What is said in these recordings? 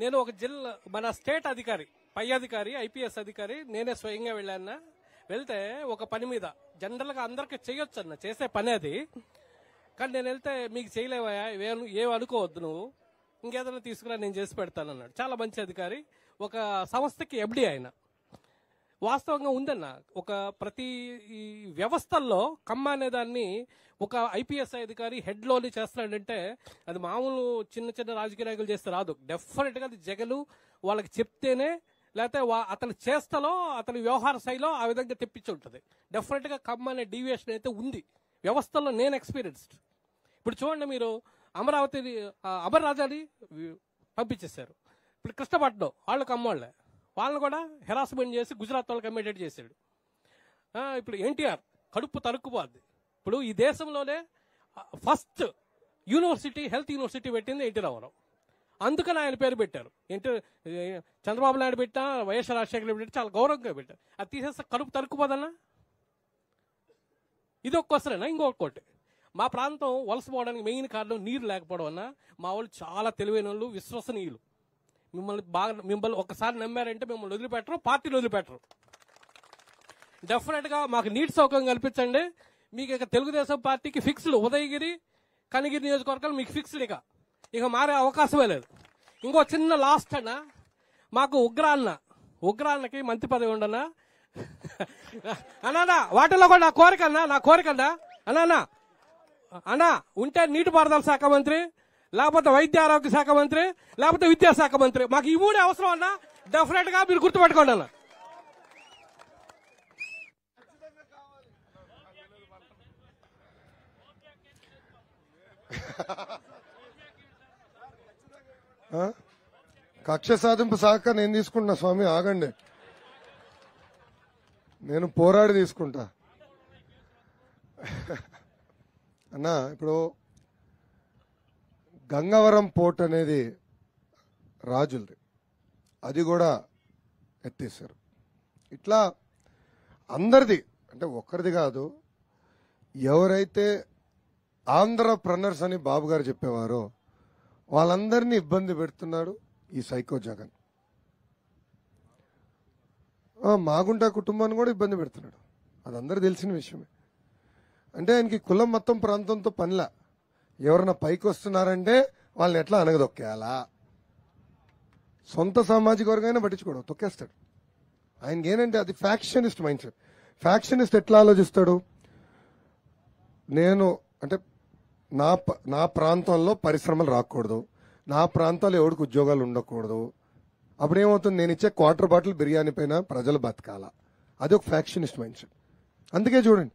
నేను ఒక జిల్లా మన స్టేట్ అధికారి పై అధికారి ఐపీఎస్ అధికారి నేనే స్వయంగా వెళ్ళాన్న వెళ్తే ఒక పని మీద జనరల్గా అందరికి చేయొచ్చు అన్న చేసే పని అది కానీ నేను వెళ్తే మీకు చేయలేవా ఏం అనుకోవద్దు నువ్వు ఇంకేదైనా తీసుకురా నేను చేసి పెడతానన్నాడు చాలా మంచి అధికారి ఒక సంస్థకి ఎబ్డి ఆయన వాస్తవంగా ఉందన్న ఒక ప్రతి వ్యవస్థల్లో కమ్మ అనేదాన్ని ఒక ఐపీఎస్ అధికారి హెడ్ లోని చేస్తున్నాడంటే అది మామూలు చిన్న చిన్న రాజకీయ నాయకులు చేస్తే రాదు డెఫినెట్ గా అది జగలు వాళ్ళకి చెప్తేనే లేకపోతే అతని చేస్తలో అతని వ్యవహార శైలిలో ఆ విధంగా తెప్పించి ఉంటుంది డెఫినెట్ గా కమ్ అనే డీవియేషన్ అయితే ఉంది వ్యవస్థలో నేను ఎక్స్పీరియన్స్డ్ ఇప్పుడు చూడండి మీరు అమరావతి రాజాని పంపించేశారు ఇప్పుడు కృష్ణపట్నం వాళ్ళు కమ్మోళ్ళే వాళ్ళని కూడా హెరాస్మెంట్ చేసి గుజరాత్ వాళ్ళకి అమ్మేటట్టు చేశాడు ఇప్పుడు ఎన్టీఆర్ కడుపు తరుక్కుపోద్ది ఇప్పుడు ఈ దేశంలోనే ఫస్ట్ యూనివర్సిటీ హెల్త్ యూనివర్సిటీ పెట్టింది ఎన్టీ రామారావు అందుకని ఆయన పేరు పెట్టారు ఎన్టీ చంద్రబాబు నాయుడు పెట్టా వైఎస్ రాజశేఖర పెట్టి చాలా గౌరవంగా పెట్టారు అది తీసేస్తే కలుపు తరుక్కుపోదన్నా ఇది ఒక ఇంకొకటి మా ప్రాంతం వలస పోవడానికి మెయిన్ కారణం నీరు లేకపోవడం అన్న మా వాళ్ళు చాలా తెలివైన వాళ్ళు విశ్వసనీయులు మిమ్మల్ని బాగా మిమ్మల్ని ఒకసారి నమ్మారంటే మిమ్మల్ని వదిలిపెట్టరు పార్టీని వదిలిపెట్టరు డెఫినెట్గా మాకు నీటి సౌకర్యం కల్పించండి మీకు ఇక తెలుగుదేశం పార్టీకి ఫిక్స్డ్ ఉదయగిరి కనిగిరి నియోజకవర్గాలు మీకు ఫిక్స్డ్ ఇక ఇక మారే అవకాశమే లేదు ఇంకో చిన్న లాస్ట్ అన్న మాకు ఉగ్రాన్న ఉగ్రాన్నకి మంత్రి పదవి ఉండనా అన్నా వాటిలో కూడా నా కోరిక అన్నా నా కోరిక అన్నా అన్నా అన్నా ఉంటే నీటిపారుదల శాఖ మంత్రి లేకపోతే వైద్య ఆరోగ్య శాఖ మంత్రి లేకపోతే విద్యాశాఖ మంత్రి మాకు ఈ మూడే అవసరం అన్నా డెఫినెట్ గా మీరు గుర్తుపెట్టుకోండి అన్నా కక్ష సాధింపు సాక నేను తీసుకుంటున్నా స్వామి ఆగండి నేను పోరాడి తీసుకుంటా అన్నా ఇప్పుడు గంగవరం పోర్ట్ అనేది రాజులది అది కూడా ఎత్తేసారు ఇట్లా అందరిది అంటే ఒక్కరిది కాదు ఎవరైతే ప్రనర్స్ అని బాబు గారు చెప్పేవారు వాళ్ళందరినీ ఇబ్బంది పెడుతున్నాడు ఈ సైకో జగన్ మాగుంట కుటుంబాన్ని కూడా ఇబ్బంది పెడుతున్నాడు అది అందరూ తెలిసిన విషయమే అంటే ఆయనకి కులం మొత్తం ప్రాంతంతో పనిలా ఎవరైనా పైకి వస్తున్నారంటే వాళ్ళని ఎట్లా అనగదొక్కేయాలా సొంత సామాజిక వర్గమైనా పట్టించుకోవడం తొక్కేస్తాడు ఆయనకి ఏంటంటే అది ఫ్యాక్షనిస్ట్ మైండ్ సెట్ ఫ్యాక్షనిస్ట్ ఎట్లా ఆలోచిస్తాడు నేను అంటే నా నా ప్రాంతంలో పరిశ్రమలు రాకూడదు నా ప్రాంతంలో ఎవరికి ఉద్యోగాలు ఉండకూడదు అప్పుడేమవుతుంది నేను ఇచ్చే క్వార్టర్ బాటిల్ బిర్యానీ పైన ప్రజలు బతకాల అది ఒక ఫ్యాక్షనిస్ట్ మైండ్ సెట్ అందుకే చూడండి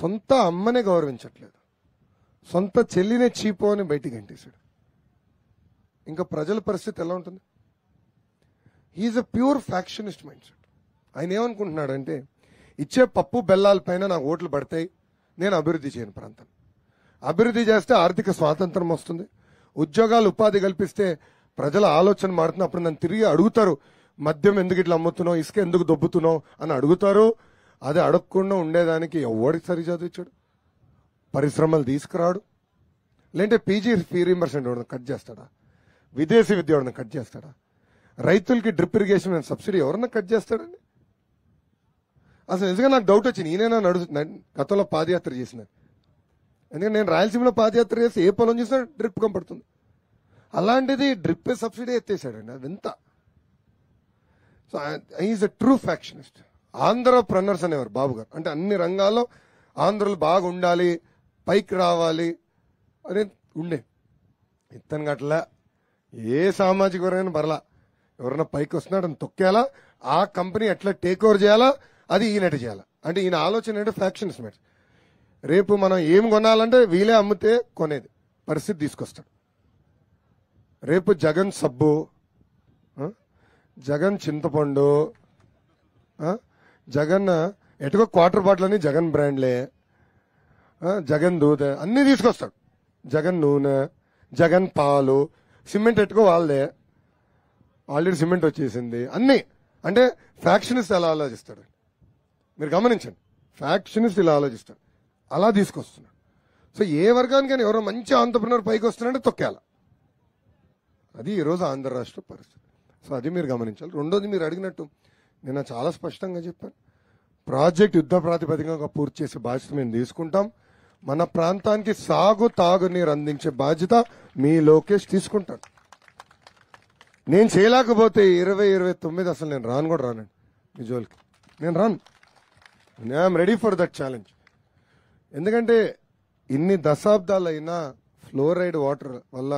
సొంత అమ్మనే గౌరవించట్లేదు సొంత చెల్లినే చీపో అని బయటికి అంటేశాడు ఇంకా ప్రజల పరిస్థితి ఎలా ఉంటుంది he is a pure factionist mindset ఆయన ఏమనుకుంటున్నాడంటే ఇచ్చే పప్పు బెల్లాల పైన నా ఓట్లు పడతాయి నేను అభివృద్ధి చేయను ప్రాంతం అభివృద్ధి చేస్తే ఆర్థిక స్వాతంత్రం వస్తుంది ఉద్యోగాలు ఉపాధి కల్పిస్తే ప్రజల ఆలోచన మారుతున్నప్పుడు నన్ను తిరిగి అడుగుతారు మద్యం ఎందుకు ఇట్లా అమ్ముతున్నావు ఇసుక ఎందుకు దొబ్బుతున్నావు అని అడుగుతారు అది అడగకుండా ఉండేదానికి ఎవరికి సరి చదివించాడు పరిశ్రమలు తీసుకురాడు లేదంటే పీజీ ఫీ రీంబర్స్మెంట్ ఎవరిని కట్ చేస్తాడా విదేశీ విద్య ఎవరిని కట్ చేస్తాడా రైతులకి డ్రిప్ ఇరిగేషన్ సబ్సిడీ ఎవరన్నా కట్ చేస్తాడండి అసలు నిజంగా నాకు డౌట్ వచ్చింది నేనైనా నడు గతంలో పాదయాత్ర చేసినాను ఎందుకంటే నేను రాయలసీమలో పాదయాత్ర చేస్తే ఏ పొలం చూసినా డ్రిప్ కంపడుతుంది అలాంటిది డ్రిప్ సబ్సిడీ ఎత్తేసాడండి అది ఎంత so is a true factionist Andhra ప్రన్నర్స్ అనేవారు బాబు గారు అంటే అన్ని రంగాల్లో ఆంధ్రలు బాగా ఉండాలి పైకి రావాలి అని ఉండే ఇతను గట్లా ఏ సామాజిక వర్గం బరలా ఎవరైనా పైకి అని తొక్కేలా ఆ కంపెనీ ఎట్లా టేక్ ఓవర్ చేయాలా అది ఈయనట చేయాలా అంటే ఈయన ఆలోచన ఏంటంటే ఫ్యాక్షన్స్ మేడం రేపు మనం ఏం కొనాలంటే వీలే అమ్మితే కొనేది పరిస్థితి తీసుకొస్తాడు రేపు జగన్ సబ్బు జగన్ చింతపండు జగన్ ఎటుకో క్వార్టర్ బాటిల్ అని జగన్ బ్రాండ్లే జగన్ దూత అన్నీ తీసుకొస్తాడు జగన్ నూనె జగన్ పాలు సిమెంట్ ఎట్టుకో వాళ్ళదే ఆల్రెడీ సిమెంట్ వచ్చేసింది అన్నీ అంటే ఫ్యాక్షనిస్ట్ ఎలా ఆలోచిస్తాడు మీరు గమనించండి ఫ్యాక్షనిస్ట్ ఇలా ఆలోచిస్తాడు అలా తీసుకొస్తున్నాడు సో ఏ వర్గానికైనా ఎవరో మంచి ఆంటర్ప్రినర్ పైకి వస్తున్నాడంటే తొక్కేయాల అది ఈరోజు ఆంధ్ర రాష్ట్ర పరిస్థితి సో అది మీరు గమనించాలి రెండోది మీరు అడిగినట్టు నిన్న చాలా స్పష్టంగా చెప్పాను ప్రాజెక్ట్ యుద్ధ ప్రాతిపదికగా పూర్తి చేసే బాధ్యత మేము తీసుకుంటాం మన ప్రాంతానికి సాగు తాగునీరు అందించే బాధ్యత మీ లోకేష్ తీసుకుంటాడు నేను చేయలేకపోతే ఇరవై ఇరవై తొమ్మిది అసలు నేను రాను కూడా రానండి మీ జోలికి నేను రాను I'm ready for that challenge ఎందుకంటే ఇన్ని దశాబ్దాలైనా ఫ్లోరైడ్ వాటర్ వల్ల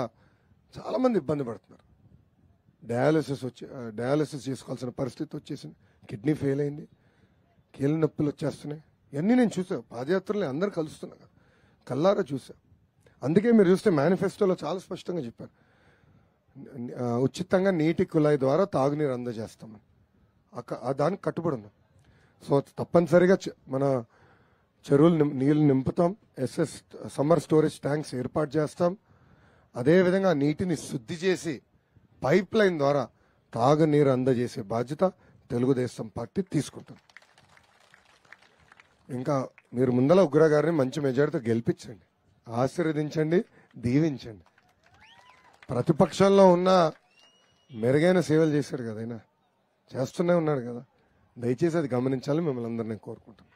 చాలామంది ఇబ్బంది పడుతున్నారు డయాలసిస్ వచ్చి డయాలసిస్ చేసుకోవాల్సిన పరిస్థితి వచ్చేసింది కిడ్నీ ఫెయిల్ అయింది కీళ్ళ నొప్పులు వచ్చేస్తున్నాయి ఇవన్నీ నేను చూసా పాదయాత్రలు అందరు కలుస్తున్నాను కల్లారా చూసా అందుకే మీరు చూస్తే మేనిఫెస్టోలో చాలా స్పష్టంగా చెప్పారు ఉచితంగా నీటి కుళాయి ద్వారా తాగునీరు అందజేస్తామని దానికి కట్టుబడి ఉన్నాం సో తప్పనిసరిగా మన చెరువులు నీళ్లు నింపుతాం ఎస్ఎస్ సమ్మర్ స్టోరేజ్ ట్యాంక్స్ ఏర్పాటు చేస్తాం అదేవిధంగా నీటిని శుద్ధి చేసి పైప్ లైన్ ద్వారా తాగునీరు అందజేసే బాధ్యత తెలుగుదేశం పార్టీ తీసుకుంటుంది ఇంకా మీరు ముందల ఉగ్ర గారిని మంచి మెజారిటీతో గెలిపించండి ఆశీర్వదించండి దీవించండి ప్రతిపక్షంలో ఉన్న మెరుగైన సేవలు చేశాడు కదా చేస్తూనే ఉన్నాడు కదా దయచేసి అది గమనించాలని మిమ్మల్ని అందరినీ కోరుకుంటున్నాను